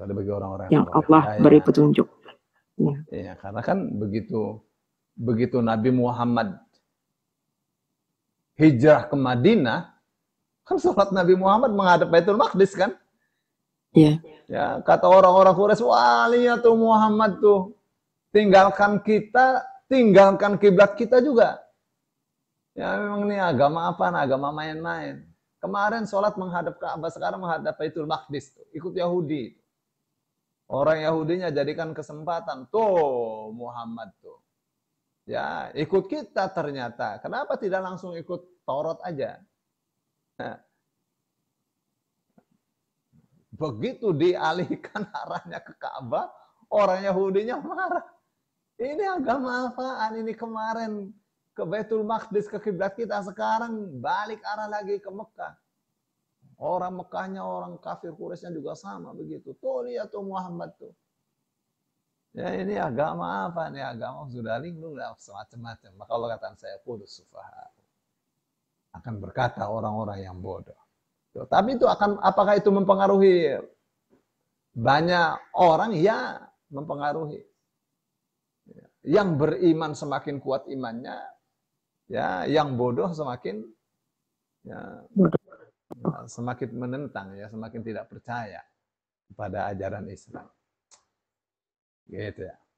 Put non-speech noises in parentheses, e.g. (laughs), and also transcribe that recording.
Ada bagi orang-orang yang, yang Allah hidayah. beri petunjuk. Ya. ya, karena kan begitu begitu Nabi Muhammad hijrah ke Madinah, kan sholat Nabi Muhammad menghadap Baitul Maqdis kan? Iya. Ya, kata orang-orang Quraisy, wah lihat tuh Muhammad tuh tinggalkan kita, tinggalkan kiblat kita juga. Ya memang ini agama apa? Nah, agama main-main. Kemarin sholat menghadap Ka'bah, sekarang menghadap Baitul Maqdis. Ikut Yahudi. Orang Yahudinya jadikan kesempatan. Tuh Muhammad tuh. Ya, ikut kita ternyata. Kenapa tidak langsung ikut Taurat aja? Nah. begitu dialihkan (laughs) arahnya ke Ka'bah, orang Yahudinya marah. Ini agama apaan? Ini kemarin ke Betul Maqdis, ke kiblat kita. Sekarang balik arah lagi ke Mekah. Orang Mekahnya, orang kafir Quraisynya juga sama begitu. Tuh lihat tuh Muhammad tuh. Ya ini agama apa nih? Agama sudah linglung lah semacam-macam. Maka Allah katakan saya kudus sufaha. Akan berkata orang-orang yang bodoh. Tuh, tapi itu akan apakah itu mempengaruhi banyak orang? Ya mempengaruhi. Yang beriman semakin kuat imannya, ya yang bodoh semakin ya, semakin menentang ya, semakin tidak percaya pada ajaran Islam. Gitu ya.